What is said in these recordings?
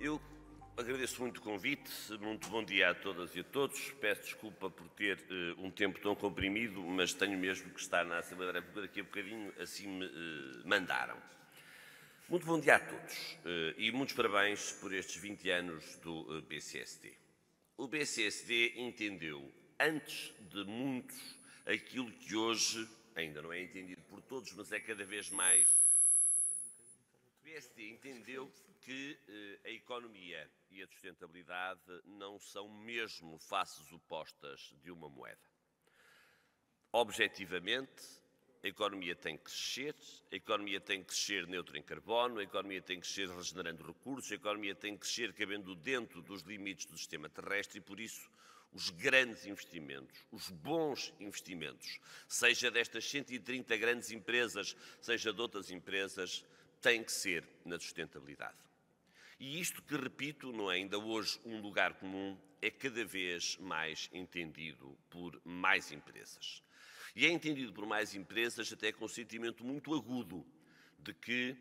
Eu agradeço muito o convite, muito bom dia a todas e a todos. Peço desculpa por ter uh, um tempo tão comprimido, mas tenho mesmo que estar na Assembleia da República, daqui a bocadinho assim me uh, mandaram. Muito bom dia a todos uh, e muitos parabéns por estes 20 anos do BCSD. O BCSD entendeu, antes de muitos, aquilo que hoje ainda não é entendido por todos, mas é cada vez mais PSD entendeu que eh, a economia e a sustentabilidade não são mesmo faces opostas de uma moeda. Objetivamente, a economia tem que crescer, a economia tem que crescer neutra em carbono, a economia tem que crescer regenerando recursos, a economia tem que crescer cabendo dentro dos limites do sistema terrestre e, por isso, os grandes investimentos, os bons investimentos, seja destas 130 grandes empresas, seja de outras empresas, tem que ser na sustentabilidade. E isto que, repito, não é ainda hoje um lugar comum, é cada vez mais entendido por mais empresas. E é entendido por mais empresas até com um sentimento muito agudo de que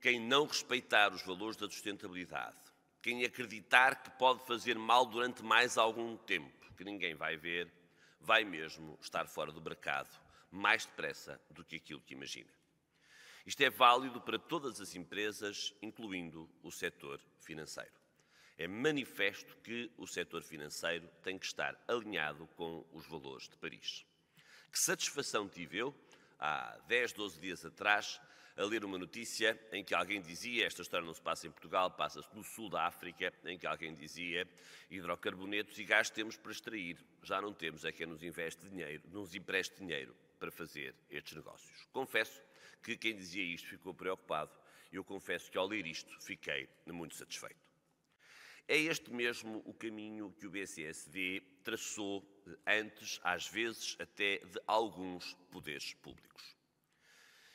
quem não respeitar os valores da sustentabilidade, quem acreditar que pode fazer mal durante mais algum tempo, que ninguém vai ver, vai mesmo estar fora do mercado mais depressa do que aquilo que imagina. Isto é válido para todas as empresas, incluindo o setor financeiro. É manifesto que o setor financeiro tem que estar alinhado com os valores de Paris. Que satisfação tive eu, há 10, 12 dias atrás, a ler uma notícia em que alguém dizia, esta história não se passa em Portugal, passa-se no sul da África, em que alguém dizia hidrocarbonetos e gás temos para extrair, já não temos, é quem nos investe dinheiro, nos empreste dinheiro para fazer estes negócios. Confesso que quem dizia isto ficou preocupado e eu confesso que ao ler isto fiquei muito satisfeito. É este mesmo o caminho que o BCSD traçou eh, antes, às vezes até de alguns poderes públicos.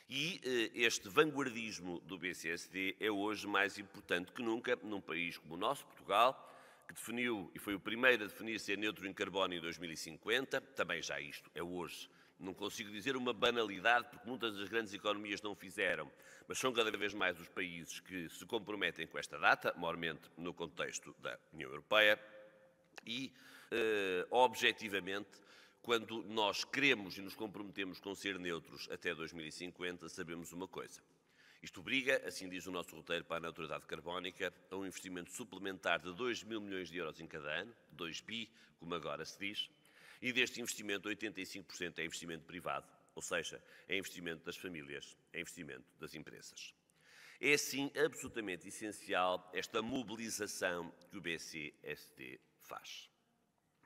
E eh, este vanguardismo do BCSD é hoje mais importante que nunca num país como o nosso, Portugal, que definiu e foi o primeiro a definir ser neutro em carbono em 2050, também já isto é hoje não consigo dizer uma banalidade, porque muitas das grandes economias não fizeram, mas são cada vez mais os países que se comprometem com esta data, maiormente no contexto da União Europeia, e, eh, objetivamente, quando nós queremos e nos comprometemos com ser neutros até 2050, sabemos uma coisa. Isto obriga, assim diz o nosso roteiro para a neutralidade carbónica, a um investimento suplementar de 2 mil milhões de euros em cada ano, 2 bi, como agora se diz, e deste investimento, 85% é investimento privado, ou seja, é investimento das famílias, é investimento das empresas. É sim absolutamente essencial esta mobilização que o BCSD faz.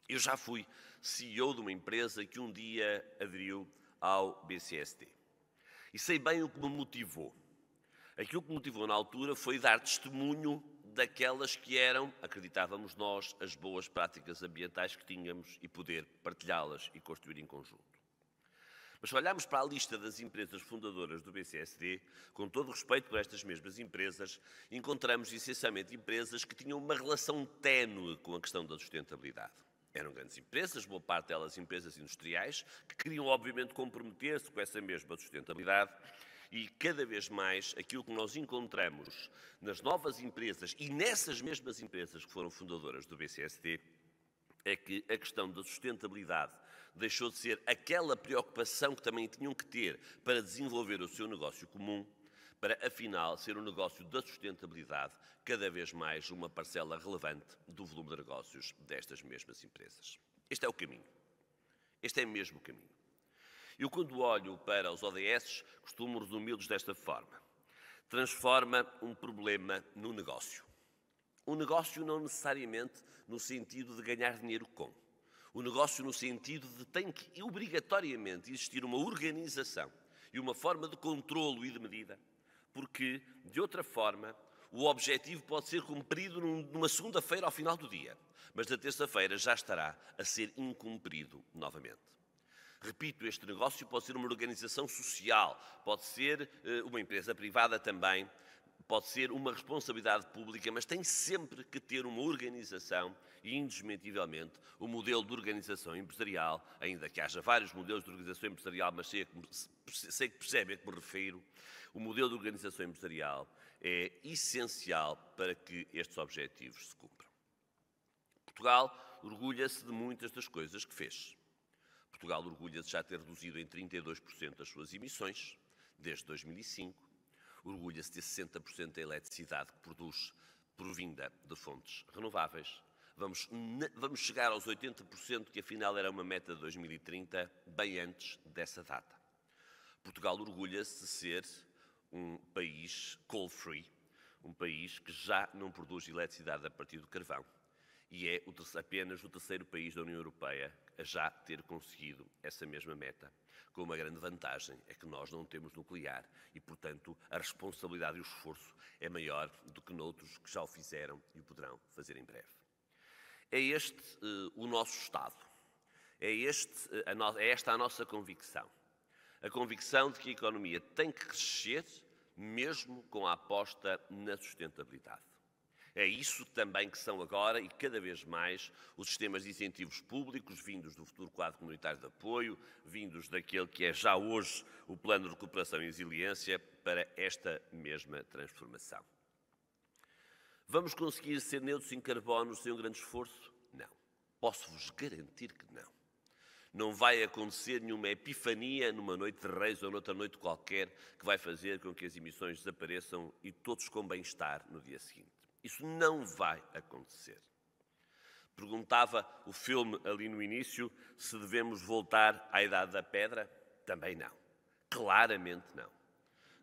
Eu já fui CEO de uma empresa que um dia aderiu ao BCSD. E sei bem o que me motivou. Aquilo que me motivou na altura foi dar testemunho daquelas que eram, acreditávamos nós, as boas práticas ambientais que tínhamos e poder partilhá-las e construir em conjunto. Mas se olharmos para a lista das empresas fundadoras do BCSD, com todo o respeito por estas mesmas empresas, encontramos essencialmente empresas que tinham uma relação ténue com a questão da sustentabilidade. Eram grandes empresas, boa parte delas empresas industriais, que queriam obviamente comprometer-se com essa mesma sustentabilidade, e cada vez mais aquilo que nós encontramos nas novas empresas e nessas mesmas empresas que foram fundadoras do BCST é que a questão da sustentabilidade deixou de ser aquela preocupação que também tinham que ter para desenvolver o seu negócio comum para afinal ser um negócio da sustentabilidade, cada vez mais uma parcela relevante do volume de negócios destas mesmas empresas. Este é o caminho. Este é mesmo o caminho. Eu, quando olho para os ODS, costumo resumi-los desta forma: transforma um problema num negócio. Um negócio não necessariamente no sentido de ganhar dinheiro com. O negócio no sentido de tem que obrigatoriamente existir uma organização e uma forma de controlo e de medida, porque, de outra forma, o objetivo pode ser cumprido numa segunda-feira ao final do dia, mas na terça-feira já estará a ser incumprido novamente. Repito, este negócio pode ser uma organização social, pode ser eh, uma empresa privada também, pode ser uma responsabilidade pública, mas tem sempre que ter uma organização e, indesmentivelmente, o um modelo de organização empresarial, ainda que haja vários modelos de organização empresarial, mas sei, sei que percebe a que me refiro, o modelo de organização empresarial é essencial para que estes objetivos se cumpram. Portugal orgulha-se de muitas das coisas que fez. Portugal orgulha-se de já ter reduzido em 32% as suas emissões desde 2005, orgulha-se de 60% da eletricidade que produz provinda de fontes renováveis. Vamos, vamos chegar aos 80%, que afinal era uma meta de 2030, bem antes dessa data. Portugal orgulha-se de ser um país coal-free, um país que já não produz eletricidade a partir do carvão e é o, apenas o terceiro país da União Europeia a já ter conseguido essa mesma meta. Com uma grande vantagem, é que nós não temos nuclear e, portanto, a responsabilidade e o esforço é maior do que noutros que já o fizeram e o poderão fazer em breve. É este uh, o nosso Estado, é, este, uh, no... é esta a nossa convicção. A convicção de que a economia tem que crescer mesmo com a aposta na sustentabilidade. É isso também que são agora e cada vez mais os sistemas de incentivos públicos, vindos do futuro quadro comunitário de apoio, vindos daquele que é já hoje o plano de recuperação e resiliência para esta mesma transformação. Vamos conseguir ser neutros em carbono sem um grande esforço? Não. Posso-vos garantir que não. Não vai acontecer nenhuma epifania numa noite de reis ou noutra noite qualquer que vai fazer com que as emissões desapareçam e todos com bem-estar no dia seguinte. Isso não vai acontecer. Perguntava o filme ali no início se devemos voltar à Idade da Pedra? Também não. Claramente não.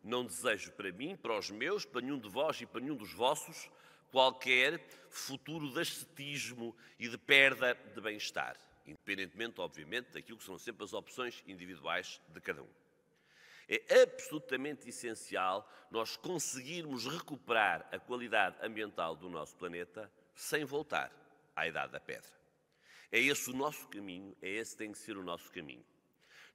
Não desejo para mim, para os meus, para nenhum de vós e para nenhum dos vossos qualquer futuro de ascetismo e de perda de bem-estar, independentemente, obviamente, daquilo que são sempre as opções individuais de cada um. É absolutamente essencial nós conseguirmos recuperar a qualidade ambiental do nosso planeta sem voltar à Idade da Pedra. É esse o nosso caminho, é esse que tem que ser o nosso caminho.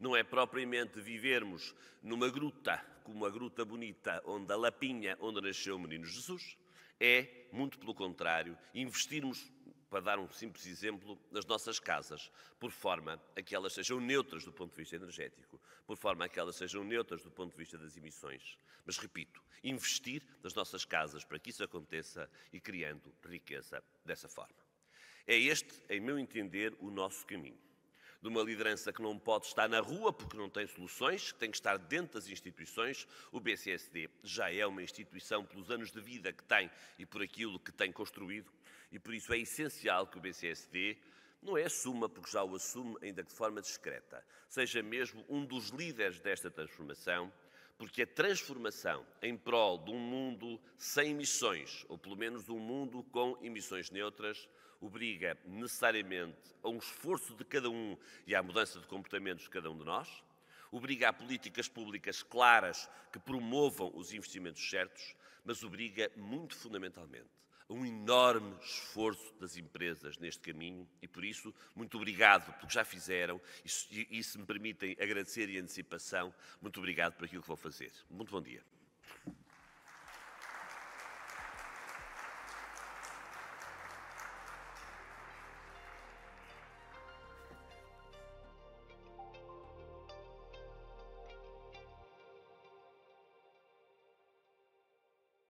Não é propriamente vivermos numa gruta, como a Gruta Bonita, onde a Lapinha, onde nasceu o Menino Jesus. É, muito pelo contrário, investirmos para dar um simples exemplo, nas nossas casas, por forma a que elas sejam neutras do ponto de vista energético, por forma a que elas sejam neutras do ponto de vista das emissões. Mas, repito, investir nas nossas casas para que isso aconteça e criando riqueza dessa forma. É este, em meu entender, o nosso caminho. De uma liderança que não pode estar na rua porque não tem soluções, que tem que estar dentro das instituições. O BCSD já é uma instituição pelos anos de vida que tem e por aquilo que tem construído e por isso é essencial que o BCSD não é assuma, porque já o assume, ainda que de forma discreta, seja mesmo um dos líderes desta transformação, porque a transformação em prol de um mundo sem emissões, ou pelo menos de um mundo com emissões neutras, obriga necessariamente a um esforço de cada um e à mudança de comportamentos de cada um de nós, obriga a políticas públicas claras que promovam os investimentos certos, mas obriga muito fundamentalmente um enorme esforço das empresas neste caminho e, por isso, muito obrigado pelo que já fizeram e, e se me permitem agradecer em antecipação, muito obrigado por aquilo que vou fazer. Muito bom dia.